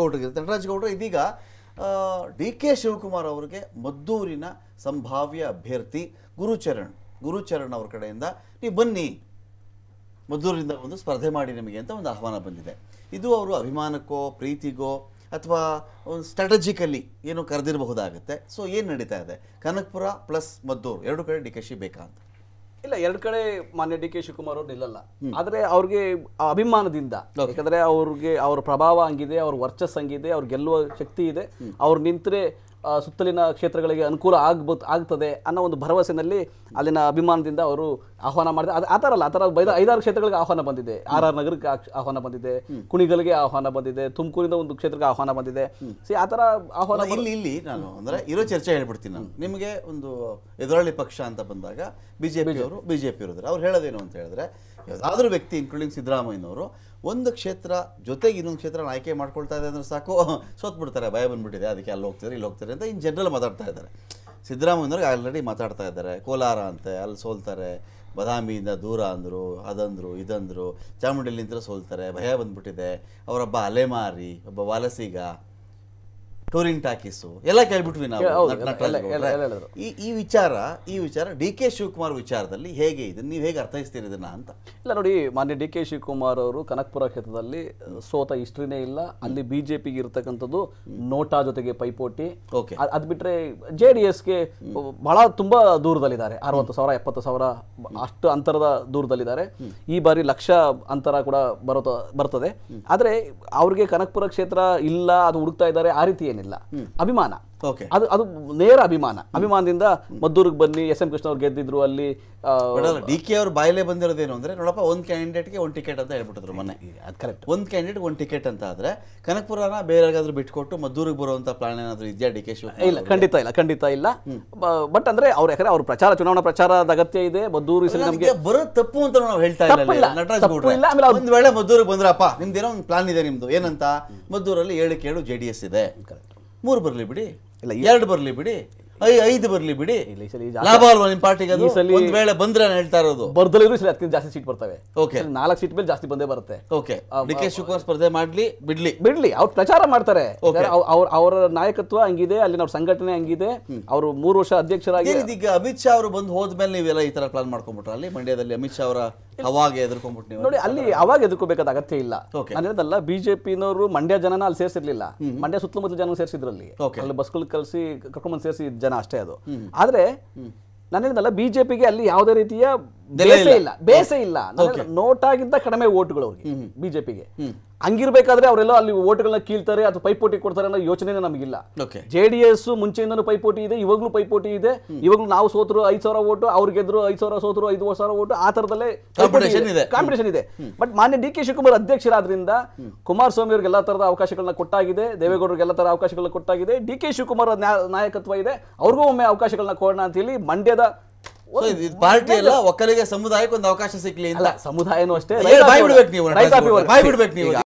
ಗೌಡರಿಗೆ ನಟರಾಜ್ ಗೌಡರು ಇದೀಗ D K Shivakumar ಅವರಿಗೆ ಮದ್ದೂರಿನ ಸಂಭಾವ್ಯ ಅಭ್ಯರ್ಥಿ ಗುರುಚರಣ್ ಗುರುಚರಣ್ ಅವ್ರ ಕಡೆಯಿಂದ ನೀವು ಬನ್ನಿ ಮದ್ದೂರಿಂದ ಒಂದು ಸ್ಪರ್ಧೆ ಮಾಡಿ ನಿಮಗೆ ಅಂತ ಒಂದು ಆಹ್ವಾನ ಬಂದಿದೆ ಇದು ಅವರು ಅಭಿಮಾನಕ್ಕೋ ಪ್ರೀತಿಗೋ ಅಥವಾ ಒಂದು ಸ್ಟ್ರಾಟಜಿಕಲಿ ಏನು ಕರೆದಿರಬಹುದಾಗುತ್ತೆ ಸೊ ಏನು ನಡೀತಾ ಇದೆ ಕನಕಪುರ ಪ್ಲಸ್ ಮದ್ದೂರು ಎರಡು ಕಡೆ ಡಿ ಕೆ ಶಿ ಬೇಕಾ ಅಂತ ಇಲ್ಲ ಎರಡು ಕಡೆ ಮಾನ್ಯ ಡಿ ಕೆ ಶಿವಕುಮಾರ್ ಅವರು ನಿಲ್ಲಲ್ಲ ಆದರೆ ಅವ್ರಿಗೆ ಅಭಿಮಾನದಿಂದ ಯಾಕಂದ್ರೆ ಅವ್ರಿಗೆ ಅವ್ರ ಪ್ರಭಾವ ಹಂಗಿದೆ ಅವ್ರ ವರ್ಚಸ್ ಹಂಗಿದೆ ಅವ್ರ ಗೆಲ್ಲುವ ಶಕ್ತಿ ಇದೆ ಅವ್ರು ನಿಂತರೆ ಸುತ್ತಲಿನ ಕ್ಷೇತ್ರಗಳಿಗೆ ಅನುಕೂಲ ಆಗ್ಬ ಆಗ್ತದೆ ಅನ್ನೋ ಒಂದು ಭರವಸೆನಲ್ಲಿ ಅಲ್ಲಿನ ಅಭಿಮಾನದಿಂದ ಅವರು ಆಹ್ವಾನ ಮಾಡಿದೆ ಅದು ಆ ಥರ ಅಲ್ಲ ಆ ಥರ ಐದಾರು ಕ್ಷೇತ್ರಗಳಿಗೆ ಆಹ್ವಾನ ಬಂದಿದೆ ಆರ್ ಆರ್ ನಗರಕ್ಕೆ ಆಹ್ವಾನ ಬಂದಿದೆ ಕುಣಿಗಲ್ಗೆ ಆಹ್ವಾನ ಬಂದಿದೆ ತುಮಕೂರಿಂದ ಒಂದು ಕ್ಷೇತ್ರಕ್ಕೆ ಆಹ್ವಾನ ಬಂದಿದೆ ಸಿ ಆ ಥರ ಆಹ್ವಾನ ಇಲ್ಲಿ ಇಲ್ಲಿ ನಾನು ಅಂದರೆ ಇರೋ ಚರ್ಚೆ ಹೇಳ್ಬಿಡ್ತೀನಿ ನಾನು ನಿಮಗೆ ಒಂದು ಎದುರಾಳಿ ಪಕ್ಷ ಅಂತ ಬಂದಾಗ ಬಿ ಜೆ ಪಿ ಅವರು ಬಿ ಜೆ ಪಿ ಇರೋದ್ರೆ ಅವ್ರು ಹೇಳೋದೇನು ಅಂತ ಹೇಳಿದ್ರೆ ಯಾವುದಾದ್ರೂ ವ್ಯಕ್ತಿ ಇನ್ಕ್ಲೂಡಿಂಗ್ ಸಿದ್ದರಾಮಯ್ಯನವರು ಒಂದು ಕ್ಷೇತ್ರ ಜೊತೆಗೆ ಇನ್ನೊಂದು ಕ್ಷೇತ್ರ ಆಯ್ಕೆ ಮಾಡ್ಕೊಳ್ತಾ ಇದೆ ಅಂದ್ರೆ ಸಾಕು ಬಿಡ್ತಾರೆ ಭಯ ಬಂದ್ಬಿಟ್ಟಿದೆ ಅದಕ್ಕೆ ಅಲ್ಲಿ ಹೋಗ್ತಾರೆ ಇಲ್ಲಿ ಹೋಗ್ತಾರೆ ಇನ್ನು ಅಂತ ಇನ್ ಜನರಲ್ ಮಾತಾಡ್ತಾ ಇದ್ದಾರೆ ಸಿದ್ದರಾಮಯ್ಯನವ್ರಿಗೆ ಆಲ್ರೆಡಿ ಮಾತಾಡ್ತಾ ಇದ್ದಾರೆ ಕೋಲಾರ ಅಂತೆ ಅಲ್ಲಿ ಸೋಲ್ತಾರೆ ಬದಾಮಿಯಿಂದ ದೂರ ಅಂದರು ಅದಂದರು ಇದಂದರು ಚಾಮುಂಡಿಯಲ್ಲಿ ಸೋಲ್ತಾರೆ ಭಯ ಬಂದ್ಬಿಟ್ಟಿದೆ ಅವರೊಬ್ಬ ಅಲೆಮಾರಿ ಒಬ್ಬ ವಲಸಿಗ ಟೂರಿಂಗ್ ಟಾಕೀಸು ಎಲ್ಲ ಕೇಳ್ಬಿಟ್ವಿ ಈ ಈ ವಿಚಾರ ಈ ವಿಚಾರ ಡಿ ಕೆ ಶಿವಕುಮಾರ್ ವಿಚಾರದಲ್ಲಿ ಹೇಗೆ ಇದೆ ನೀವು ಹೇಗೆ ಅರ್ಥೈಸ್ತೀರಿ ಇದನ್ನ ಅಂತ ಇಲ್ಲ ನೋಡಿ ಮಾನ್ಯ ಡಿ ಕೆ ಶಿವಕುಮಾರ್ ಅವರು ಕನಕ್ಪುರ ಕ್ಷೇತ್ರದಲ್ಲಿ ಸೋತ ಹಿಸ್ಟ್ರಿನೇ ಇಲ್ಲ ಅಲ್ಲಿ ಬಿಜೆಪಿಗೆ ಇರತಕ್ಕಂಥದ್ದು ನೋಟಾ ಜೊತೆಗೆ ಪೈಪೋಟಿ ಅದ್ ಬಿಟ್ರೆ ಜೆ ಡಿ ಬಹಳ ತುಂಬಾ ದೂರದಲ್ಲಿದ್ದಾರೆ ಅರವತ್ತು ಸಾವಿರ ಎಪ್ಪತ್ತು ಸಾವಿರ ಅಷ್ಟು ಅಂತರದ ದೂರದಲ್ಲಿದ್ದಾರೆ ಈ ಬಾರಿ ಲಕ್ಷ ಅಂತರ ಕೂಡ ಬರುತ್ತ ಬರ್ತದೆ ಆದರೆ ಅವ್ರಿಗೆ ಕನಕ್ಪುರ ಕ್ಷೇತ್ರ ಇಲ್ಲ ಅದು ಹುಡುಕ್ತಾ ಇದ್ದಾರೆ ಆ ರೀತಿ ಏನಿಲ್ಲ ಅಭಿಮಾನ ಅದು ಅದು ನೇರ ಅಭಿಮಾನ ಅಭಿಮಾನದಿಂದ ಮದ್ದೂರಿಗೆ ಬನ್ನಿ ಎಸ್ ಎಂ ಕೃಷ್ಣ ಅವ್ರು ಗೆದ್ದಿದ್ರು ಅಲ್ಲಿ ಡಿ ಕೆ ಅವ್ರು ಬಾಯಲ್ಲೇ ಬಂದಿರೋದೇನು ಅಂದ್ರೆ ನೋಡಪ್ಪ ಒಂದು ಕ್ಯಾಂಡಿಡೇಟ್ಗೆ ಒಂದು ಟಿಕೆಟ್ ಅಂತ ಹೇಳ್ಬಿಟ್ಟಿದ್ರು ಮೊನ್ನೆ ಅದು ಕರೆಕ್ಟ್ ಒಂದು ಕ್ಯಾಂಡಿಡೇಟ್ ಒಂದು ಟಿಕೆಟ್ ಅಂತ ಆದ್ರೆ ಕನಕಪುರನ ಯಾರಿಗಾದ್ರೂ ಬಿಟ್ಕೊಟ್ಟು ಮದ್ದೂರಿಗೆ ಬರುವಂತ ಪ್ಲಾನ್ ಏನಾದ್ರು ಇದೆಯಾ ಡಿ ಕೆ ಶಿವಕುಮಾರ್ ಇಲ್ಲ ಖಂಡಿತ ಇಲ್ಲ ಖಂಡಿತ ಇಲ್ಲ ಬಟ್ ಅಂದ್ರೆ ಅವ್ರ ಯಾಕಂದ್ರೆ ಅವ್ರ ಪ್ರಚಾರ ಚುನಾವಣಾ ಪ್ರಚಾರದ ಅಗತ್ಯ ಇದೆ ಮದ್ದೂರು ನಮಗೆ ಬರೋ ತಪ್ಪು ಅಂತ ನಾವು ಹೇಳ್ತಾ ಇಲ್ಲ ನಟರಾಜ್ ಗೌಡ್ರೆ ಒಂದ್ ವೇಳೆ ಮದ್ದೂರಿಗೆ ಬಂದ್ರಪ್ಪ ನಿಮ್ದೇನೋ ಒಂದು ಪ್ಲಾನ್ ಇದೆ ನಿಮ್ದು ಏನಂತ ಮದ್ದೂರಲ್ಲಿ ಏಳು ಕೇಳು ಜೆ ಎಸ್ ಇದೆ ಕರೆಕ್ಟ್ ಮೂರು ಬರಲಿ ಬಿಡಿ ಇಲ್ಲ ಎರಡು ಬರಲಿ ಬಿಡಿ ಐ ಐದು ಬರ್ಲಿ ಬಿಡಿ ಲಾಭ ಅಲ್ವಾ ಪಾರ್ಟಿಗೆ ಅದು ವೇಳೆ ಬಂದ್ರೆ ಹೇಳ್ತಾ ಇರೋದು ಜಾಸ್ತಿ ಸೀಟ್ ಬರ್ತವೆ ನಾಲ್ಕು ಸೀಟ್ ಮೇಲೆ ಜಾಸ್ತಿ ಬಂದೇ ಬರುತ್ತೆ ಓಕೆ ಸ್ಪರ್ಧೆ ಮಾಡ್ಲಿ ಬಿಡ್ಲಿ ಬಿಡ್ಲಿ ಅವ್ರು ಪ್ರಚಾರ ಮಾಡ್ತಾರೆ ಅವ್ರ ಅವರ ನಾಯಕತ್ವ ಹಂಗಿದೆ ಅಲ್ಲಿ ಅವ್ರ ಸಂಘಟನೆ ಹಂಗಿದೆ ಅವರು ಮೂರು ವರ್ಷ ಅಧ್ಯಕ್ಷರಾಗಿ ಈಗ ಅಮಿತ್ ಶಾ ಅವರು ಬಂದು ಹೋದ್ಮೇಲೆ ನೀವೆಲ್ಲ ಈ ತರ ಪ್ಲಾನ್ ಮಾಡ್ಕೊಂಡ್ಬಿಟ್ರೆ ಅಲ್ಲಿ ಮಂಡ್ಯದಲ್ಲಿ ಅಮಿತ್ ಶಾ ಅವರ ಅವಾಗ ಎದುರ್ಕೊಂಡ್ಬಿಟ್ಟು ನೀವು ನೋಡಿ ಅಲ್ಲಿ ಅವಾಗ ಎದುರ್ಕೋಬೇಕಾದ ಅಗತ್ಯ ಇಲ್ಲ ಅಂದ್ರೆ ಬಿಜೆಪಿನವರು ಮಂಡ್ಯ ಜನನ ಅಲ್ಲಿ ಸೇರ್ಸಿರ್ಲಿಲ್ಲ ಮಂಡ್ಯ ಸುತ್ತಮುತ್ತ ಜನ ಸೇರಿಸಿದ್ರಲ್ಲಿ ಅಲ್ಲಿ ಬಸ್ಗಳು ಕಲ್ಸಿ ಕರ್ಕೊಂಡ್ಬಂದು ಸೇರಿಸಿ ಜನ ಅಷ್ಟೇ ಅದು ಆದರೆ ನನಗಿಂದಲ್ಲ ಬಿ ಜೆ ಪಿಗೆ ಅಲ್ಲಿ ಯಾವುದೇ ರೀತಿಯ ಬೇಸೆ ಇಲ್ಲ ಬೇಸೆ ಇಲ್ಲ ನೋಟಾಗಿಂತ ಕಡಿಮೆ ವೋಟ್ಗಳು ಅವ್ರಿಗೆ ಬಿಜೆಪಿಗೆ ಹಂಗಿರ್ಬೇಕಾದ್ರೆ ಅವರೆಲ್ಲ ಅಲ್ಲಿ ಓಟ್ಗಳನ್ನ ಕೀಳ್ತಾರೆ ಅಥವಾ ಪೈಪೋಟಿ ಕೊಡ್ತಾರೆ ಅನ್ನೋ ಯೋಚನೆ ನಮಗಿಲ್ಲ ಜೆ ಡಿ ಎಸ್ ಮುಂಚೆಯಿಂದನೂ ಪೈಪೋಟಿ ಇದೆ ಇವಾಗಲೂ ಪೈಪೋಟಿ ಇದೆ ಇವಾಗಲೂ ನಾವು ಸೋತರು ಐದು ಸಾವಿರ ಓಟು ಅವ್ರು ಗೆದ್ರು ಐದು ಸಾವಿರ ಸೋತರು ಐದು ಸಾವಿರ ಓಟು ಆ ತರದಲ್ಲೇ ಕಾಂಪಿಟೇಷನ್ ಇದೆ ಬಟ್ ಮಾನ್ಯ ಡಿ ಕೆ ಶಿವಕುಮಾರ್ ಅಧ್ಯಕ್ಷರಾದ್ರಿಂದ ಕುಮಾರಸ್ವಾಮಿ ಅವ್ರಿಗೆ ಎಲ್ಲಾ ತರದ ಅವಕಾಶಗಳನ್ನ ಕೊಟ್ಟಾಗಿದೆ ದೇವೇಗೌಡರಿಗೆ ಎಲ್ಲ ತರ ಅವಕಾಶಗಳನ್ನ ಕೊಟ್ಟಾಗಿದೆ ಡಿ ಕೆ ಶಿವಕುಮಾರ್ ನಾಯಕತ್ವ ಇದೆ ಅವ್ರಿಗೂ ಒಮ್ಮೆ ಅವಕಾಶಗಳನ್ನ ಕೊಡೋಣ ಅಂತ ಹೇಳಿ ಮಂಡ್ಯದ ಪಾರ್ಟಿ ಎಲ್ಲ ಒಕ್ಕಲಿಗೆ ಸಮುದಾಯಕ್ಕೆ ಒಂದು ಅವಕಾಶ ಸಿಕ್ಲಿ ಅಂತ ಸಮುದಾಯನೂ ಅಷ್ಟೇ ಬಾಯ್ ಬಿಡ್ಬೇಕು ನೀವು ಬಾಯ್ ಬಿಡ್ಬೇಕು ನೀವು